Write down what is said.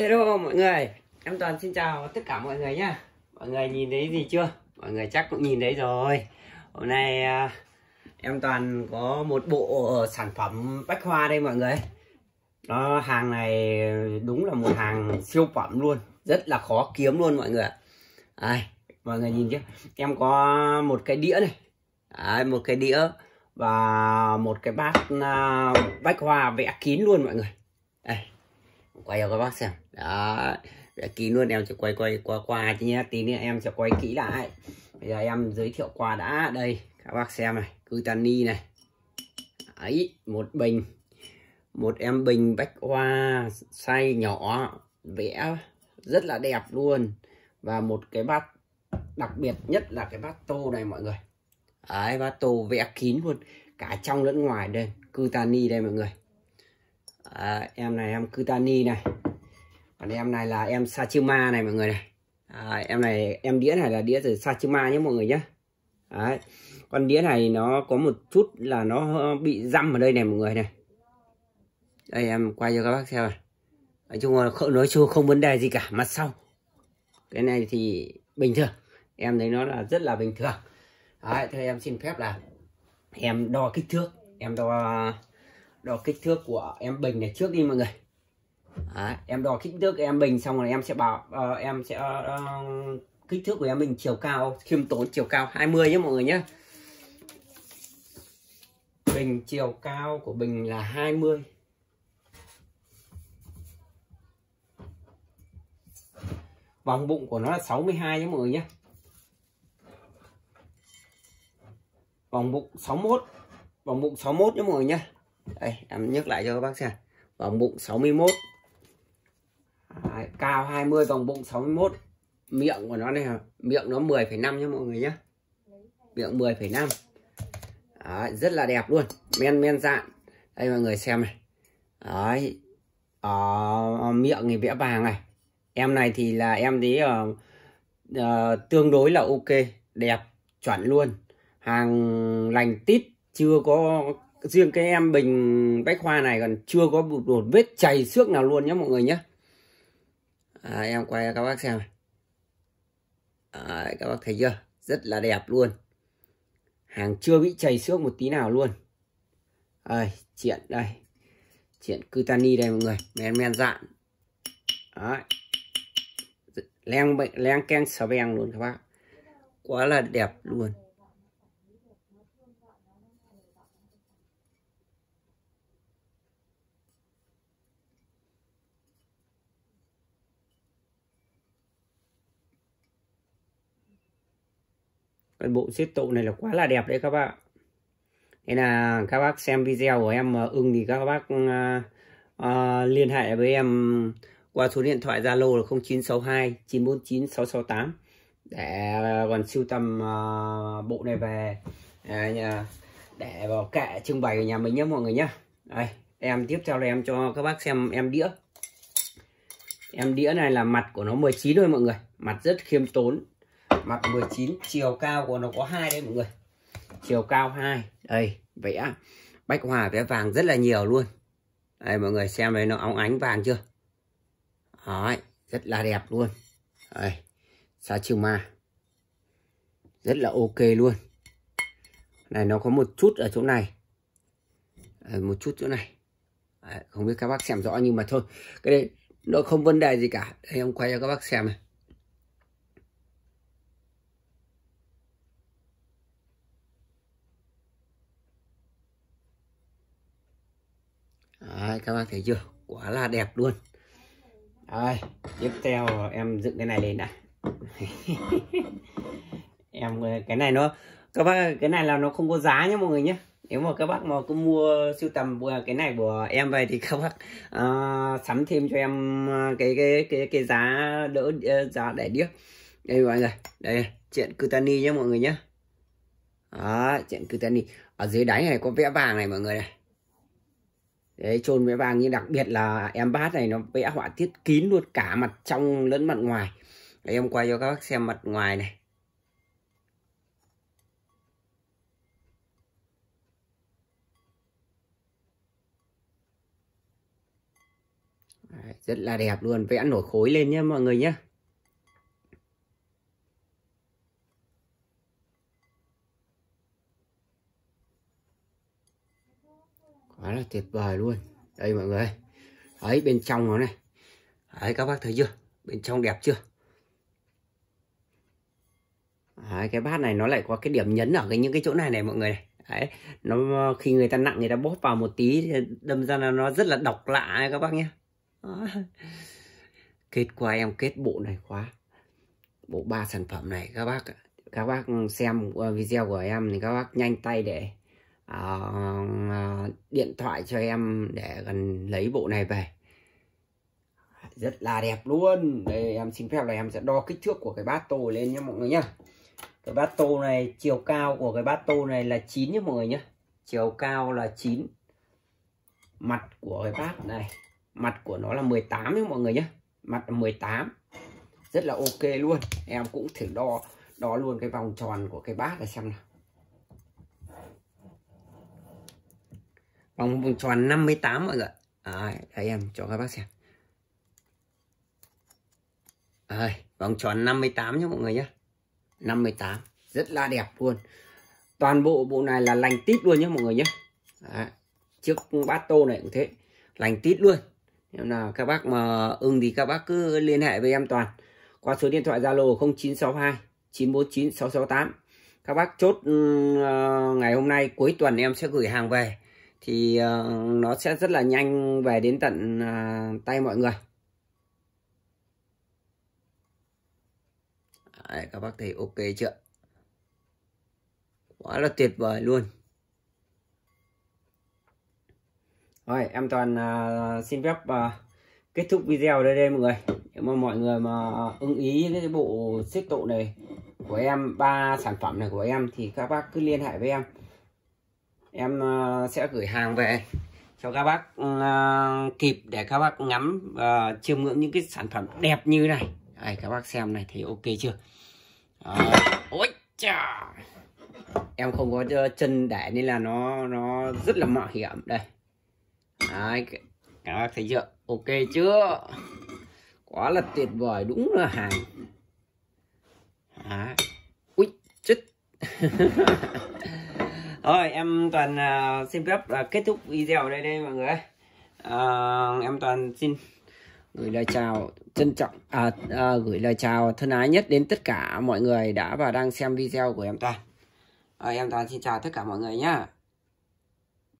Hello mọi người, em Toàn xin chào tất cả mọi người nhá. Mọi người nhìn thấy gì chưa? Mọi người chắc cũng nhìn thấy rồi. Hôm nay à, em Toàn có một bộ sản phẩm bách hoa đây mọi người. Đó, hàng này đúng là một hàng siêu phẩm luôn, rất là khó kiếm luôn mọi người. Đây, mọi người nhìn chưa? Em có một cái đĩa này. Đấy, một cái đĩa và một cái bát à, bách hoa vẽ kín luôn mọi người. Đây, quay cho các bác xem đó để ký luôn em sẽ quay quay qua qua chứ nhé tí nữa em sẽ quay kỹ lại bây giờ em giới thiệu qua đã đây các bác xem này cutani này ấy một bình một em bình bách hoa say nhỏ vẽ rất là đẹp luôn và một cái bát đặc biệt nhất là cái bát tô này mọi người ấy bát tô vẽ kín luôn cả trong lẫn ngoài đây cutani đây mọi người à, em này em Kutani này còn em này là em Sachima này mọi người này à, em này em đĩa này là đĩa từ Sachima nhé mọi người nhé Đấy. con đĩa này nó có một chút là nó bị răm ở đây này mọi người này đây em quay cho các bác xem này nói chung là không, nói chung không vấn đề gì cả mặt sau cái này thì bình thường em thấy nó là rất là bình thường Đấy, thôi em xin phép là em đo kích thước em đo đo kích thước của em bình này trước đi mọi người Đấy, em đo kích thước em bình xong rồi em sẽ bảo uh, em sẽ uh, kích thước của em bình chiều cao khiêm tốn chiều cao 20 nhé mọi người nhé bình chiều cao của bình là 20 vòng bụng của nó là 62 nhé mọi người nhé vòng bụng 61 vòng bụng 61 nhé mọi người nhé đây em nhắc lại cho các bác xem vòng bụng 61 Đấy, cao 20 vòng bụng 61 miệng của nó này miệng nó 10,5 nhé mọi người nhé miệng 10,5 Đấy, rất là đẹp luôn men men dạn đây mọi người xem này Đấy. ở ờ, miệng thì vẽ vàng này em này thì là em thấy uh, ờ, uh, ờ, tương đối là ok đẹp chuẩn luôn hàng lành tít chưa có riêng cái em bình bách khoa này còn chưa có một, đột vết chảy xước nào luôn nhé mọi người nhé à, em quay các bác xem này à, các bác thấy chưa rất là đẹp luôn hàng chưa bị chảy xước một tí nào luôn ơi à, chuyện đây chuyện cutani đây mọi người men men dạn Đấy. leng bệnh leng keng sờ beng luôn các bác quá là đẹp luôn cái bộ xếp tụ này là quá là đẹp đấy các bạn nên là các bác xem video của em ưng thì các bác uh, uh, liên hệ với em qua số điện thoại Zalo là 0962 949 668 để còn sưu tầm uh, bộ này về uh, để vào kệ trưng bày ở nhà mình nhé mọi người nhé đây em tiếp theo là em cho các bác xem em đĩa em đĩa này là mặt của nó 19 thôi mọi người mặt rất khiêm tốn mặt 19 chiều cao của nó có hai đấy mọi người chiều cao hai đây vẽ bách hòa vẽ vàng rất là nhiều luôn đây mọi người xem đấy nó óng ánh vàng chưa Đấy, rất là đẹp luôn đây sa chiêu ma rất là ok luôn này nó có một chút ở chỗ này Đấy, một chút chỗ này Đấy, không biết các bác xem rõ nhưng mà thôi cái này nó không vấn đề gì cả đây ông quay cho các bác xem này Đấy, các bác thấy chưa quá là đẹp luôn Đấy, tiếp theo em dựng cái này lên đã em cái này nó các bác cái này là nó không có giá nhé mọi người nhé nếu mà các bác mà cứ mua sưu tầm cái này của em về thì các bác uh, sắm thêm cho em à, cái cái cái cái giá đỡ ờ, giá để điếc đây mọi người đây chuyện cutani nhé mọi người nhé đó chuyện cutani ở dưới đáy này có vẽ vàng này mọi người này đấy chôn vẽ vàng nhưng đặc biệt là em bát này nó vẽ họa tiết kín luôn cả mặt trong lẫn mặt ngoài đấy, em quay cho các bác xem mặt ngoài này đấy, rất là đẹp luôn vẽ nổi khối lên nhé mọi người nhé là tuyệt vời luôn đây mọi người ấy bên trong nó này ấy các bác thấy chưa bên trong đẹp chưa Đấy, cái bát này nó lại có cái điểm nhấn ở cái những cái chỗ này này mọi người này Đấy, nó khi người ta nặng người ta bóp vào một tí đâm ra là nó rất là độc lạ này các bác nhé kết quả em kết bộ này quá bộ ba sản phẩm này các bác các bác xem ờ, video của em thì các bác nhanh tay để Ờ, điện thoại cho em để gần lấy bộ này về rất là đẹp luôn đây em xin phép là em sẽ đo kích thước của cái bát tô lên nhé mọi người nhá cái bát tô này chiều cao của cái bát tô này là 9 nhé mọi người nhá chiều cao là 9 mặt của cái bát này mặt của nó là 18 nhé mọi người nhá mặt là 18 rất là ok luôn em cũng thử đo đo luôn cái vòng tròn của cái bát này xem nào vòng vòng tròn 58 mọi người à, đây em cho các bác xem à, vòng tròn 58 nhé mọi người nhé 58 rất là đẹp luôn toàn bộ bộ này là lành tít luôn nhé mọi người nhé à, chiếc bát tô này cũng thế lành tít luôn nếu là các bác mà ưng thì các bác cứ liên hệ với em toàn qua số điện thoại Zalo 0962 949 668 các bác chốt uh, ngày hôm nay cuối tuần em sẽ gửi hàng về thì ờ, nó sẽ rất là nhanh về đến tận à, tay mọi người Đấy, các bác thấy ok chưa quá là tuyệt vời luôn rồi em toàn uh, xin phép uh, kết thúc video đây đây mọi người nếu mà mọi người mà ưng ý cái bộ xích tụ này của em ba sản phẩm này của em thì các bác cứ liên hệ với em em ờ, sẽ gửi hàng về cho các bác ờ, kịp để các bác ngắm và chiêm ngưỡng những cái sản phẩm đẹp như này này các bác xem này thấy ok chưa à, ôi chà em không có chân để nên là nó nó rất là mạo hiểm đây đấy, các bác thấy chưa ok chưa quá là tuyệt vời đúng là hàng à, ui chết thôi em toàn uh, xin phép uh, kết thúc video ở đây đây mọi người uh, em toàn xin gửi lời chào trân trọng à, à, gửi lời chào thân ái nhất đến tất cả mọi người đã và đang xem video của em toàn à, em toàn xin chào tất cả mọi người nhé